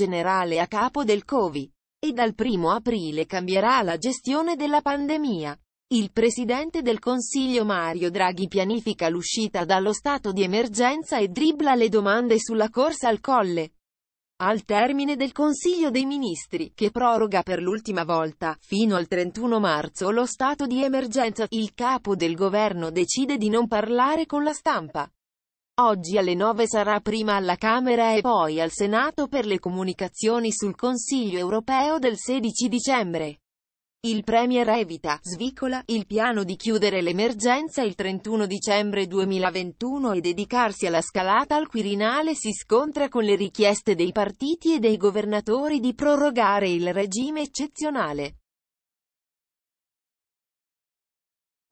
generale a capo del Covid. E dal 1 aprile cambierà la gestione della pandemia. Il presidente del Consiglio Mario Draghi pianifica l'uscita dallo stato di emergenza e dribbla le domande sulla corsa al colle. Al termine del Consiglio dei Ministri, che proroga per l'ultima volta, fino al 31 marzo, lo stato di emergenza, il capo del governo decide di non parlare con la stampa. Oggi alle 9 sarà prima alla Camera e poi al Senato per le comunicazioni sul Consiglio europeo del 16 dicembre. Il Premier evita, svicola, il piano di chiudere l'emergenza il 31 dicembre 2021 e dedicarsi alla scalata al Quirinale si scontra con le richieste dei partiti e dei governatori di prorogare il regime eccezionale.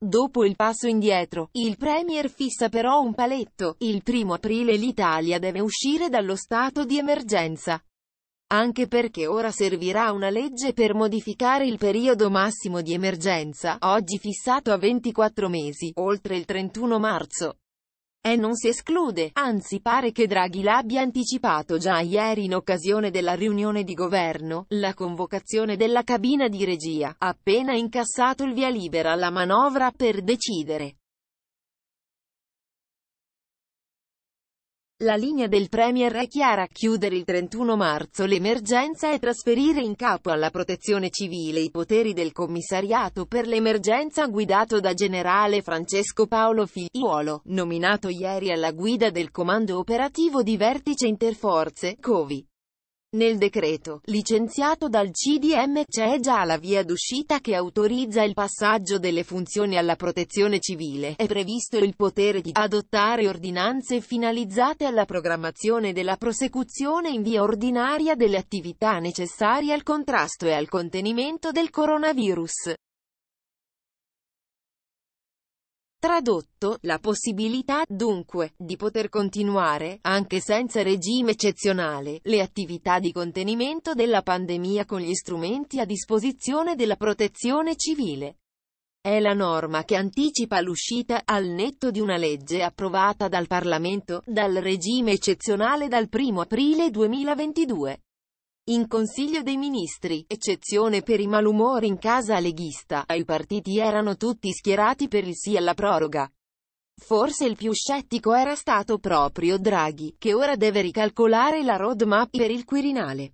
Dopo il passo indietro, il Premier fissa però un paletto, il primo aprile l'Italia deve uscire dallo stato di emergenza. Anche perché ora servirà una legge per modificare il periodo massimo di emergenza, oggi fissato a 24 mesi, oltre il 31 marzo. E non si esclude, anzi pare che Draghi l'abbia anticipato già ieri in occasione della riunione di governo, la convocazione della cabina di regia, appena incassato il via libera alla manovra per decidere. La linea del Premier è chiara, chiudere il 31 marzo l'emergenza e trasferire in capo alla protezione civile i poteri del commissariato per l'emergenza guidato da generale Francesco Paolo Figliuolo, nominato ieri alla guida del comando operativo di vertice interforze, COVI. Nel decreto, licenziato dal CDM, c'è già la via d'uscita che autorizza il passaggio delle funzioni alla protezione civile, è previsto il potere di adottare ordinanze finalizzate alla programmazione della prosecuzione in via ordinaria delle attività necessarie al contrasto e al contenimento del coronavirus. Tradotto, la possibilità, dunque, di poter continuare, anche senza regime eccezionale, le attività di contenimento della pandemia con gli strumenti a disposizione della protezione civile. È la norma che anticipa l'uscita, al netto di una legge approvata dal Parlamento, dal regime eccezionale dal 1 aprile 2022. In Consiglio dei Ministri, eccezione per i malumori in casa leghista, i partiti erano tutti schierati per il sì alla proroga. Forse il più scettico era stato proprio Draghi, che ora deve ricalcolare la roadmap per il Quirinale.